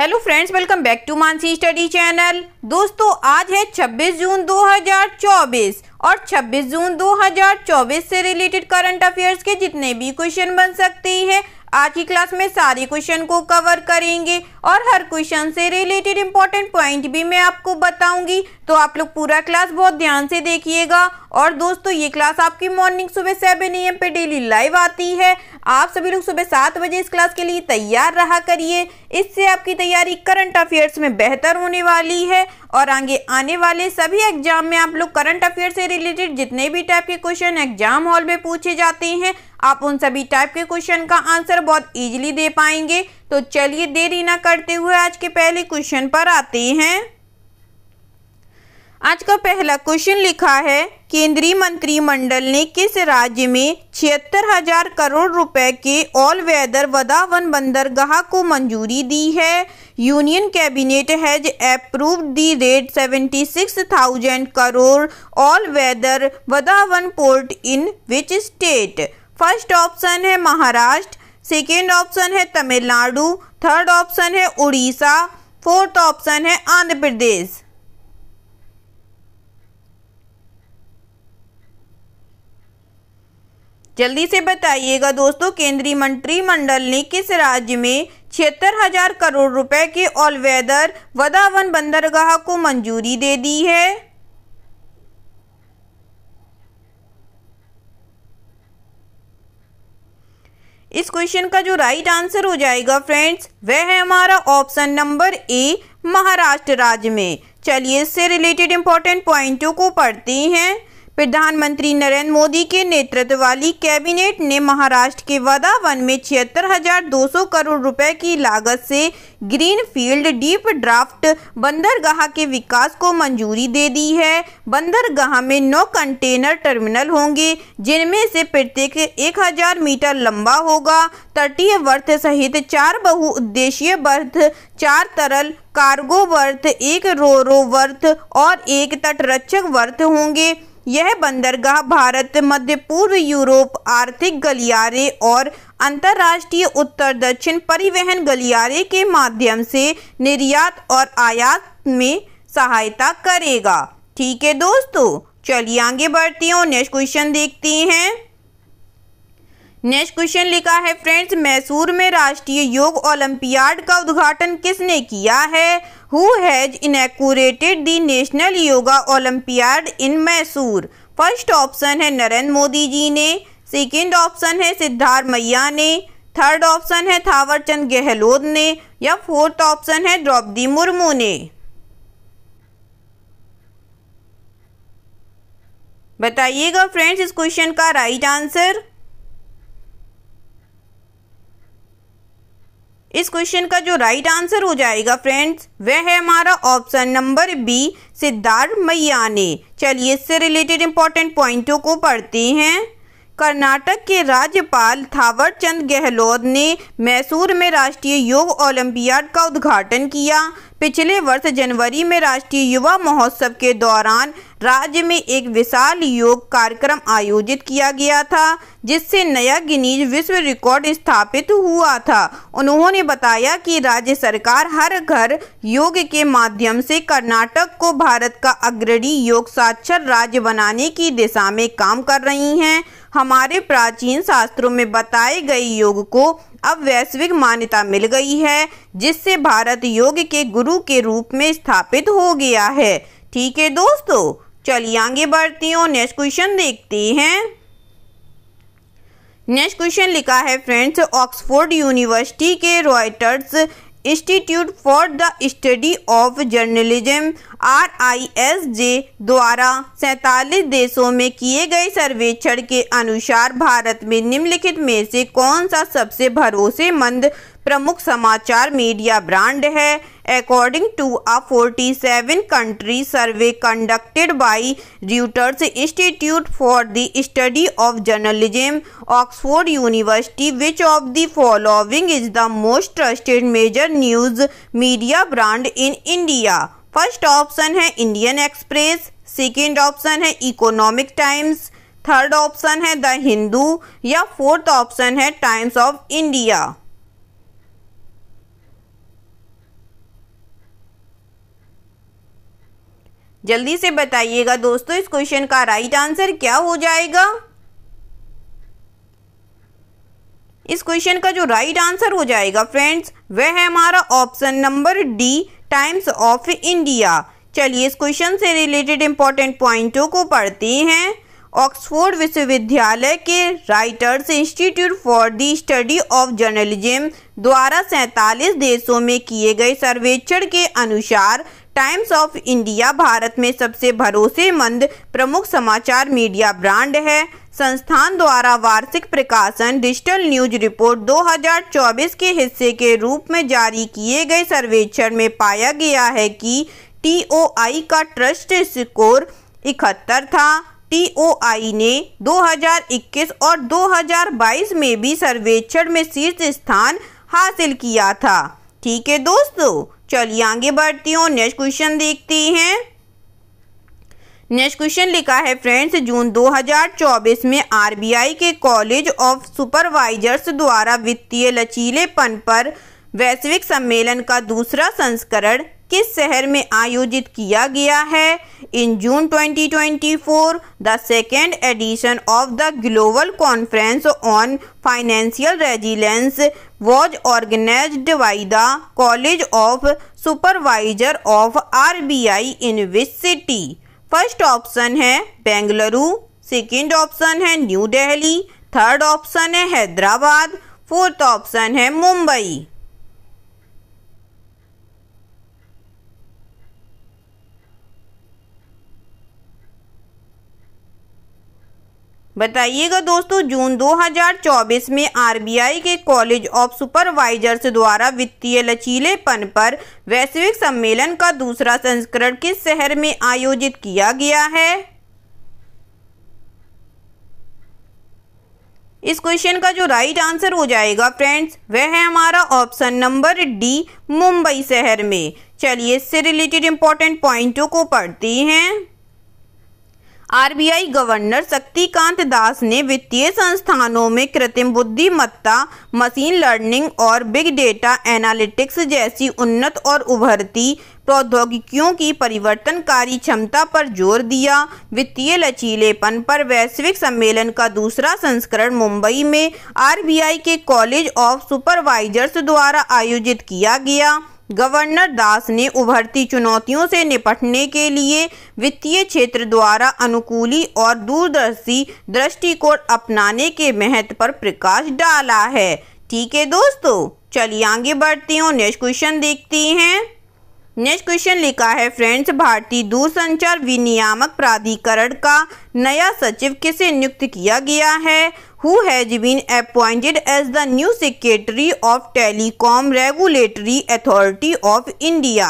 Hello friends welcome back to Mansi study channel दोस्तों आज है 26 जून 2024 और 26 जून 2024 से रिलेटेड करंट अफेयर्स के जितने भी क्वेश्चन बन सकते हैं आज की क्लास में सारे क्वेश्चन को कवर करेंगे और हर क्वेश्चन से रिलेटेड इंपॉर्टेंट पॉइंट भी मैं आपको बताऊंगी तो आप लोग पूरा क्लास बहुत ध्यान से देखिएगा और दोस्तों ये क्लास आपकी मॉर्निंग सुबह सेवन ए एम पे डेली लाइव आती है आप सभी लोग सुबह सात बजे इस क्लास के लिए तैयार रहा करिए इससे आपकी तैयारी करंट अफेयर्स में बेहतर होने वाली है और आगे आने वाले सभी एग्जाम में आप लोग करंट अफेयर से रिलेटेड जितने भी टाइप के क्वेश्चन एग्जाम हॉल में पूछे जाते हैं आप उन सभी टाइप के क्वेश्चन का आंसर बहुत इजीली दे पाएंगे तो चलिए देरी ना करते हुए आज के पहले क्वेश्चन पर आते हैं आज का पहला क्वेश्चन लिखा है केंद्रीय मंत्रिमंडल ने किस राज्य में छिहत्तर हजार करोड़ रुपए के ऑल वेदर वदावन बंदरगाह को मंजूरी दी है union cabinet has approve the rate seventy six thousand crore all weather Vadhavan port in which state first option है महाराष्ट्र सेकेंड ऑप्शन है तमिलनाडु थर्ड ऑप्शन है उड़ीसा फोर्थ ऑप्शन है आंध्र प्रदेश जल्दी से बताइएगा दोस्तों केंद्रीय मंत्रिमंडल ने किस राज्य में छिहत्तर हजार करोड़ रुपए के ऑल वेदर वदावन बंदरगाह को मंजूरी दे दी है इस क्वेश्चन का जो राइट आंसर हो जाएगा फ्रेंड्स वह है हमारा ऑप्शन नंबर ए महाराष्ट्र राज्य में चलिए इससे रिलेटेड इंपॉर्टेंट पॉइंटों को पढ़ते हैं प्रधानमंत्री नरेंद्र मोदी के नेतृत्व वाली कैबिनेट ने महाराष्ट्र के वदावन में छिहत्तर हजार दो सौ करोड़ रुपए की लागत से ग्रीन फील्ड डीप ड्राफ्ट बंदरगाह के विकास को मंजूरी दे दी है बंदरगाह में नौ कंटेनर टर्मिनल होंगे जिनमें से प्रत्येक 1000 मीटर लंबा होगा तटीय वर्थ सहित चार बहुउद्देशीय वर्थ चार तरल कार्गो वर्थ एक रोरो वर्थ और एक तटरक्षक वर्थ होंगे यह बंदरगाह भारत मध्य पूर्व यूरोप आर्थिक गलियारे और अंतर्राष्ट्रीय उत्तर दक्षिण परिवहन गलियारे के माध्यम से निर्यात और आयात में सहायता करेगा ठीक है दोस्तों चलिए आगे बढ़ती हूँ नेक्स्ट क्वेश्चन देखती हैं नेक्स्ट क्वेश्चन लिखा है फ्रेंड्स मैसूर में राष्ट्रीय योग ओलंपियाड का उद्घाटन किसने किया है who has inaugurated the national yoga olympiad in Mysore first option है नरेंद्र मोदी जी ने सेकेंड ऑप्शन है सिद्धार्थ मैया ने थर्ड ऑप्शन है थावरचंद गहलोत ने या फोर्थ ऑप्शन है द्रौपदी मुर्मू ने बताइएगा फ्रेंड्स इस क्वेश्चन का राइट आंसर इस क्वेश्चन का जो राइट आंसर हो जाएगा फ्रेंड्स वह है हमारा ऑप्शन नंबर बी सिद्धार्थ मैयाने चलिए इससे रिलेटेड इंपॉर्टेंट पॉइंटों को पढ़ते हैं कर्नाटक के राज्यपाल थावर चंद गहलोत ने मैसूर में राष्ट्रीय योग ओलंपियाड का उद्घाटन किया पिछले वर्ष जनवरी में राष्ट्रीय युवा महोत्सव के दौरान राज्य में एक विशाल योग कार्यक्रम आयोजित किया गया था जिससे नया गिनीज विश्व रिकॉर्ड स्थापित हुआ था उन्होंने बताया कि राज्य सरकार हर घर योग के माध्यम से कर्नाटक को भारत का अग्रणी योग साक्षर राज्य बनाने की दिशा में काम कर रही हैं हमारे प्राचीन शास्त्रों में बताए गए योग को अब वैश्विक मान्यता मिल गई है जिससे भारत योग के गुरु के रूप में स्थापित हो गया है ठीक है दोस्तों चलिए आगे बढ़ती हूँ नेक्स्ट क्वेश्चन देखते हैं नेक्स्ट क्वेश्चन लिखा है फ्रेंड्स ऑक्सफोर्ड यूनिवर्सिटी के Reuters Institute for the study of journalism R I S J द्वारा सैतालीस देशों में किए गए सर्वेक्षण के अनुसार भारत में निम्नलिखित में से कौन सा सबसे भरोसेमंद प्रमुख समाचार मीडिया ब्रांड है according to a 47 seven country survey conducted by Reuters Institute for the study of journalism Oxford University which of the following is the most trusted major news media brand in India first option है Indian Express second option है Economic Times third option है the Hindu या fourth option है Times of India जल्दी से बताइएगा दोस्तों इस क्वेश्चन का राइट आंसर क्या हो जाएगा इस क्वेश्चन का जो राइट आंसर हो जाएगा फ्रेंड्स वह है हमारा option number D Times of India चलिए इस क्वेश्चन से रिलेटेड इंपॉर्टेंट पॉइंटों को पढ़ते हैं ऑक्सफोर्ड विश्वविद्यालय के Reuters Institute for the study of journalism द्वारा सैंतालीस देशों में किए गए सर्वेक्षण के अनुसार टाइम्स ऑफ इंडिया भारत में सबसे भरोसेमंद प्रमुख समाचार मीडिया ब्रांड है संस्थान द्वारा वार्षिक प्रकाशन डिजिटल न्यूज रिपोर्ट 2024 के हिस्से के रूप में जारी किए गए सर्वेक्षण में पाया गया है कि टीओआई का ट्रस्ट स्कोर इकहत्तर था टीओआई ने 2021 और 2022 में भी सर्वेक्षण में शीर्ष स्थान हासिल किया था ठीक है दोस्तों चलिए आगे बढ़ती हूँ नेक्स्ट क्वेश्चन देखती हैं नेक्स्ट क्वेश्चन लिखा है फ्रेंड्स जून 2024 में आरबीआई के कॉलेज ऑफ सुपरवाइजर्स द्वारा वित्तीय लचीलेपन पर वैश्विक सम्मेलन का दूसरा संस्करण किस शहर में आयोजित किया गया है in June 2024 the second edition of the global conference on financial resilience was organise by the college of supervisor of R B I in which city first option है बेंगलुरु सेकेंड ऑप्शन है न्यू दिल्ली थर्ड ऑप्शन है Hyderabad fourth option है मुंबई बताइएगा दोस्तों जून 2024 में RBI के college of supervisors द्वारा वित्तीय लचीलेपन पर वैश्विक सम्मेलन का दूसरा संस्करण किस शहर में आयोजित किया गया है इस क्वेश्चन का जो राइट आंसर हो जाएगा फ्रेंड्स वह है हमारा ऑप्शन नंबर डी मुंबई शहर में चलिए इससे रिलेटेड इंपॉर्टेंट पॉइंटों को पढ़ती हैं आरबीआई गवर्नर शक्तिकांत दास ने वित्तीय संस्थानों में कृत्रिम बुद्धिमत्ता मशीन लर्निंग और बिग डेटा एनालिटिक्स जैसी उन्नत और उभरती प्रौद्योगिकियों की परिवर्तनकारी क्षमता पर जोर दिया वित्तीय लचीलेपन पर वैश्विक सम्मेलन का दूसरा संस्करण मुंबई में आरबीआई के कॉलेज ऑफ सुपरवाइजर्स द्वारा आयोजित किया गया गवर्नर दास ने उभरती चुनौतियों से निपटने के लिए वित्तीय क्षेत्र द्वारा अनुकूली और दूरदर्शी दृष्टिकोण अपनाने के महत्व पर प्रकाश डाला है ठीक है दोस्तों चलिए आगे बढ़ती हूँ नेक्स्ट क्वेश्चन देखती हैं नेक्स्ट क्वेश्चन लिखा है फ्रेंड्स भारतीय दूरसंचार विनियामक प्राधिकरण का नया सचिव किसे नियुक्त किया गया है who has been appointed as the new Secretary of Telecom Regulatory Authority of India.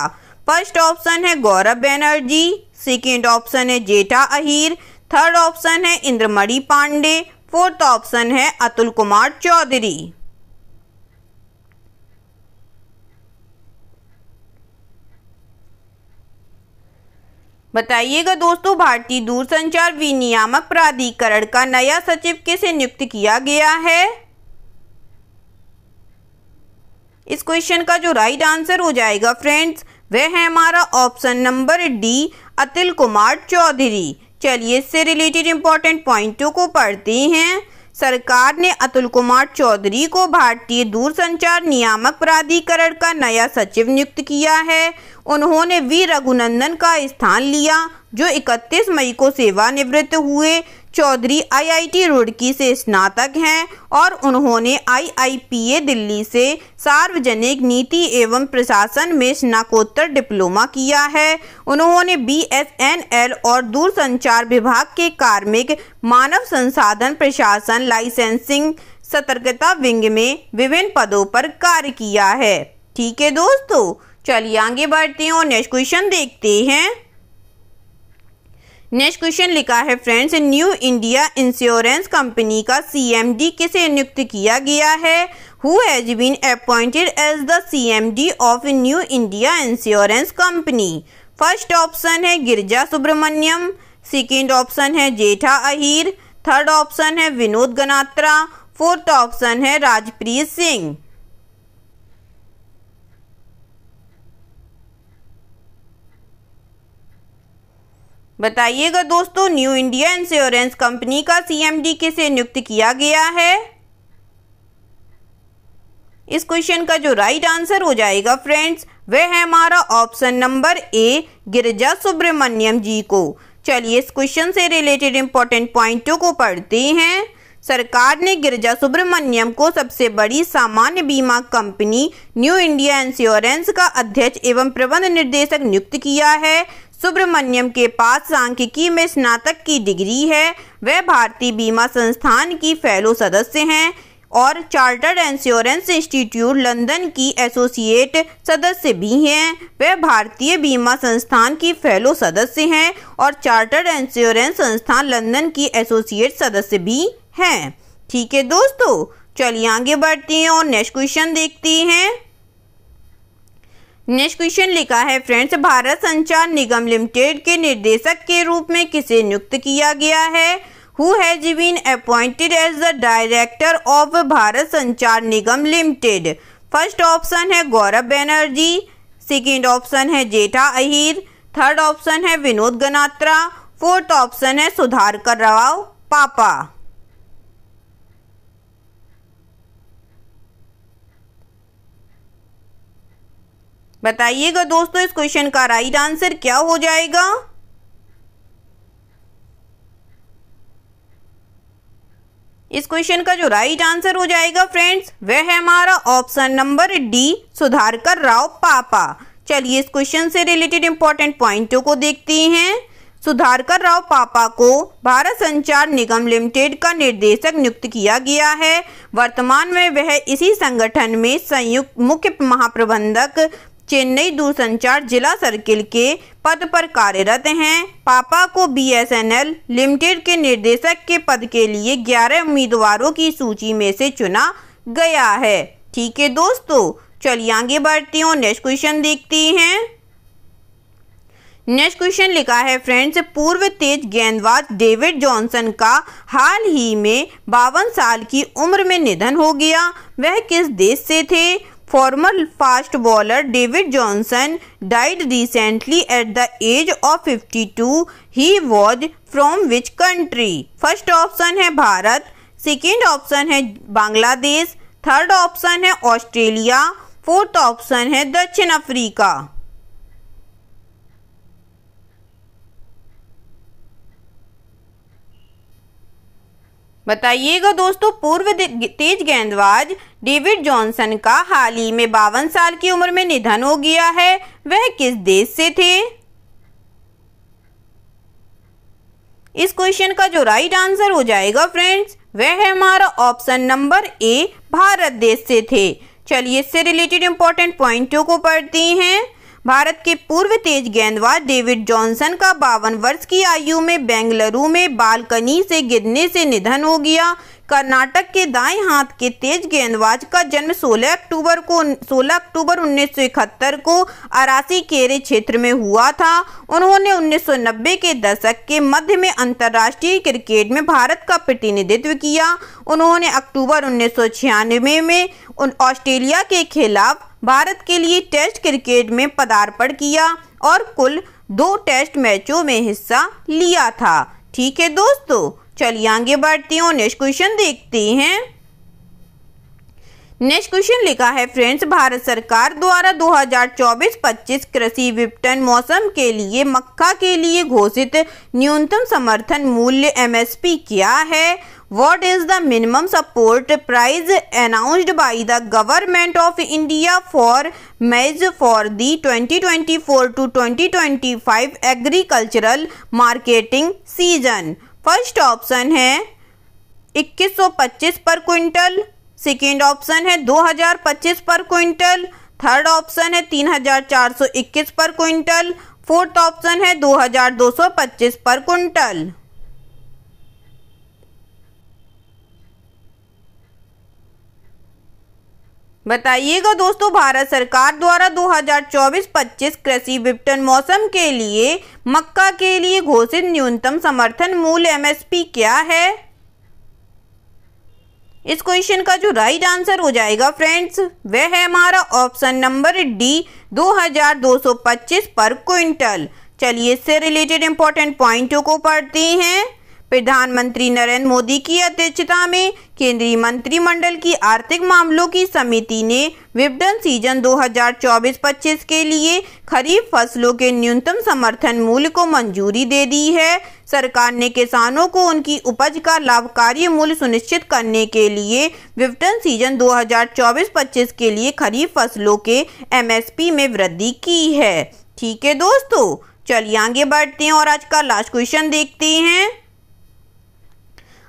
First option है गौरव बैनर्जी सेकेंड ऑप्शन है जेठा अहीर थर्ड ऑप्शन है इंद्रमणि पांडे फोर्थ ऑप्शन है अतुल कुमार चौधरी बताइएगा दोस्तों भारतीय दूरसंचार विनियामक प्राधिकरण का नया सचिव किसे नियुक्त किया गया है इस क्वेश्चन का जो राइट आंसर हो जाएगा फ्रेंड्स वह है हमारा option number D Atil Kumar Chaudhary चलिए इससे रिलेटेड इंपॉर्टेंट पॉइंटों को पढ़ते हैं सरकार ने अतुल कुमार चौधरी को भारतीय दूरसंचार नियामक प्राधिकरण का नया सचिव नियुक्त किया है उन्होंने वी रघुनंदन का स्थान लिया जो 31 मई को सेवानिवृत्त हुए चौधरी आईआईटी रुड़की से स्नातक हैं और उन्होंने आईआईपीए दिल्ली से सार्वजनिक नीति एवं प्रशासन में स्नाकोत्तर डिप्लोमा किया है उन्होंने बीएसएनएल और दूरसंचार विभाग के कार्मिक मानव संसाधन प्रशासन लाइसेंसिंग सतर्कता विंग में विभिन्न पदों पर कार्य किया है ठीक है दोस्तों चलिए आगे बढ़ते हैं और नेक्स्ट क्वेश्चन देखते हैं नेक्स्ट क्वेश्चन लिखा है friends New India Insurance company का सीएमडी किसे नियुक्त किया गया है who has been appointed as the CMD of New India Insurance company first option है गिरजा सुब्रमण्यम सेकेंड ऑप्शन है जेठा अहिर थर्ड ऑप्शन है विनोद गनात्रा फोर्थ ऑप्शन है राजप्रीत सिंह बताइएगा दोस्तों न्यू इंडिया इंश्योरेंस कंपनी का सीएमडी किसे नियुक्त किया गया है इस क्वेश्चन का जो राइट आंसर हो जाएगा फ्रेंड्स वह है हमारा option number A Girija Subramaniam ji को चलिए इस क्वेश्चन से रिलेटेड इंपॉर्टेंट पॉइंटों को पढ़ते हैं सरकार ने गिरजा सुब्रमण्यम को सबसे बड़ी सामान्य बीमा कंपनी न्यू इंडिया इंश्योरेंस का अध्यक्ष एवं प्रबंध निर्देशक नियुक्त किया है सुब्रमण्यम के पास सांख्यिकी में स्नातक की डिग्री है वह भारतीय बीमा संस्थान की फेलो सदस्य हैं और चार्टर्ड इंश्योरेंस इंस्टीट्यूट लंदन की एसोसिएट सदस्य भी हैं वह भारतीय बीमा संस्थान की फेलो सदस्य हैं और चार्टर्ड इंश्योरेंस संस्थान लंदन की एसोसिएट सदस्य भी हैं ठीक है दोस्तों चलिए आगे बढ़ते हैं और नेक्स्ट क्वेश्चन देखते हैं नेक्स्ट क्वेश्चन लिखा है फ्रेंड्स भारत संचार निगम लिमिटेड के निर्देशक के रूप में किसे नियुक्त किया गया है who has been appointed as the director of Bharat Sanchar Nigam limited first option है गौरव बैनर्जी सेकेंड ऑप्शन है जेठा अहिर थर्ड ऑप्शन है विनोद गनात्रा फोर्थ ऑप्शन है कर राव पापा बताइएगा दोस्तों इस क्वेश्चन का राइट आंसर क्या हो जाएगा इस क्वेश्चन का जो राइट आंसर हो जाएगा फ्रेंड्स वह है हमारा option number D Sudhakar Rao पापा चलिए इस क्वेश्चन से रिलेटेड इंपॉर्टेंट पॉइंटों को देखते हैं सुधारकर राव पापा को भारत संचार निगम लिमिटेड का निर्देशक नियुक्त किया गया है वर्तमान में वह इसी संगठन में संयुक्त मुख्य महाप्रबंधक चेन्नई दूरसंचार जिला सर्किल के पद पर कार्यरत हैं पापा को बीएसएनएल लिमिटेड के निर्देशक के पद के लिए 11 उम्मीदवारों की सूची में से चुना गया है ठीक है दोस्तों चलिए आगे बढ़ती हूँ नेक्स्ट क्वेश्चन देखती हैं नेक्स्ट क्वेश्चन लिखा है फ्रेंड्स पूर्व तेज गेंदबाज डेविड जॉनसन का हाल ही में बावन साल की उम्र में निधन हो गया वह किस देश से थे former fast bowler David Johnson died recently at the age of 52 he was from which country first option है भारत सेकेंड ऑप्शन है बांग्लादेश थर्ड ऑप्शन है ऑस्ट्रेलिया फोर्थ ऑप्शन है दक्षिण अफ्रीका बताइएगा दोस्तों पूर्व तेज गेंदबाज डेविड जॉनसन का हाल ही में बावन साल की उम्र में निधन हो गया है वह किस देश से थे इस क्वेश्चन का जो राइट आंसर हो जाएगा फ्रेंड्स वह है हमारा ऑप्शन नंबर ए भारत देश से थे चलिए इससे रिलेटेड इंपॉर्टेंट पॉइंटों को पढ़ती हैं भारत के पूर्व तेज गेंदबाज डेविड जॉनसन का बावन वर्ष की आयु में बेंगलुरु में बालकनी से गिरने से निधन हो गया कर्नाटक के दाएं हाथ के तेज गेंदबाज का जन्म 16 अक्टूबर को 16 अक्टूबर 1971 को अरासी केरे क्षेत्र में हुआ था उन्होंने 1990 के दशक के मध्य में अंतर्राष्ट्रीय क्रिकेट में भारत का प्रतिनिधित्व किया उन्होंने अक्टूबर उन्नीस में ऑस्ट्रेलिया के खिलाफ भारत के लिए टेस्ट क्रिकेट में पदार्पण किया और कुल दो टेस्ट मैचों में हिस्सा लिया था ठीक है दोस्तों चलिए आगे बढ़ती हूँ नेक्स्ट क्वेश्चन देखते हैं नेक्स्ट क्वेश्चन लिखा है फ्रेंड्स भारत सरकार द्वारा 2024-25 कृषि विपटन मौसम के लिए मक्का के लिए घोषित न्यूनतम समर्थन मूल्य एमएसपी क्या है what is the minimum support price announced by the government of India for maize for twenty four to twenty twenty five agricultural marketing season first option है 2125 पर क्विंटल सेकेंड ऑप्शन है 2025 पर क्विंटल थर्ड ऑप्शन है 3421 पर quintal fourth option है 2225 पर quintal बताइएगा दोस्तों भारत सरकार द्वारा 2024-25 कृषि विपणन मौसम के लिए मक्का के लिए घोषित न्यूनतम समर्थन मूल्य एमएसपी क्या है इस क्वेश्चन का जो राइट आंसर हो जाएगा फ्रेंड्स वह है हमारा ऑप्शन नंबर डी 2225 पर क्विंटल चलिए इससे रिलेटेड इंपॉर्टेंट पॉइंटों को पढ़ते हैं प्रधानमंत्री नरेंद्र मोदी की अध्यक्षता में केंद्रीय मंत्रिमंडल की आर्थिक मामलों की समिति ने विपणन सीजन 2024-25 के लिए खरीफ फसलों के न्यूनतम समर्थन मूल्य को मंजूरी दे दी है सरकार ने किसानों को उनकी उपज का लाभकारी मूल्य सुनिश्चित करने के लिए विपणन सीजन 2024-25 के लिए खरीफ फसलों के एमएसपी में वृद्धि की है ठीक है दोस्तों चलिए आगे बढ़ते हैं और आज का लास्ट क्वेश्चन देखते हैं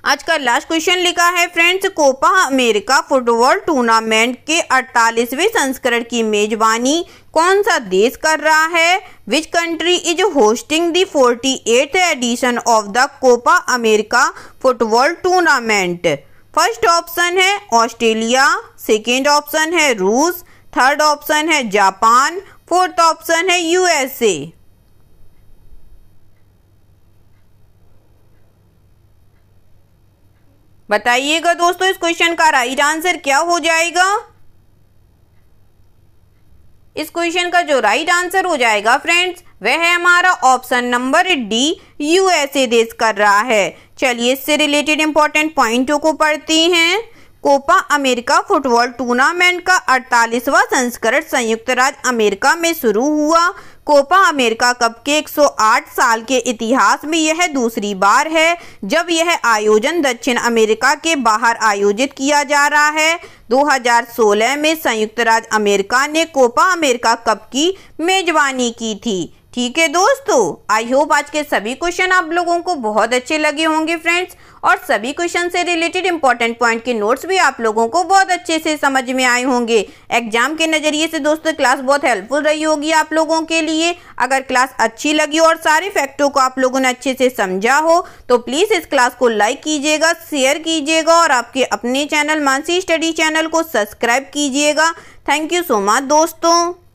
आज का लास्ट क्वेश्चन लिखा है friends Copa America football tournament के 48वें संस्करण की मेजबानी कौन सा देश कर रहा है which country is hosting the forty eight edition of the Copa America football tournament first option है ऑस्ट्रेलिया सेकेंड ऑप्शन है रूस थर्ड ऑप्शन है जापान फोर्थ ऑप्शन है यूएसए बताइएगा दोस्तों इस क्वेश्चन का राइट आंसर क्या हो जाएगा इस क्वेश्चन का जो राइट आंसर हो जाएगा फ्रेंड्स वह है हमारा ऑप्शन नंबर डी यूएसए देश कर रहा है चलिए इससे रिलेटेड इंपॉर्टेंट पॉइंटों को पढ़ती हैं कोपा अमेरिका फुटबॉल टूर्नामेंट का 48वां संस्करण संयुक्त राज्य अमेरिका में शुरू हुआ कोपा अमेरिका कप के 108 साल के इतिहास में यह दूसरी बार है जब यह आयोजन दक्षिण अमेरिका के बाहर आयोजित किया जा रहा है 2016 में संयुक्त राज्य अमेरिका ने कोपा अमेरिका कप की मेजबानी की थी ठीक है दोस्तों आई होप आज के सभी क्वेश्चन आप लोगों को बहुत अच्छे लगे होंगे फ्रेंड्स और सभी क्वेश्चन से रिलेटेड इंपॉर्टेंट पॉइंट के नोट्स भी आप लोगों को बहुत अच्छे से समझ में आए होंगे एग्जाम के नज़रिए से दोस्तों क्लास बहुत हेल्पफुल रही होगी आप लोगों के लिए अगर क्लास अच्छी लगी और सारे फैक्टों को आप लोगों ने अच्छे से समझा हो तो प्लीज़ इस क्लास को लाइक कीजिएगा शेयर कीजिएगा और आपके अपने चैनल मानसी स्टडी चैनल को सब्सक्राइब कीजिएगा थैंक यू सो मच दोस्तों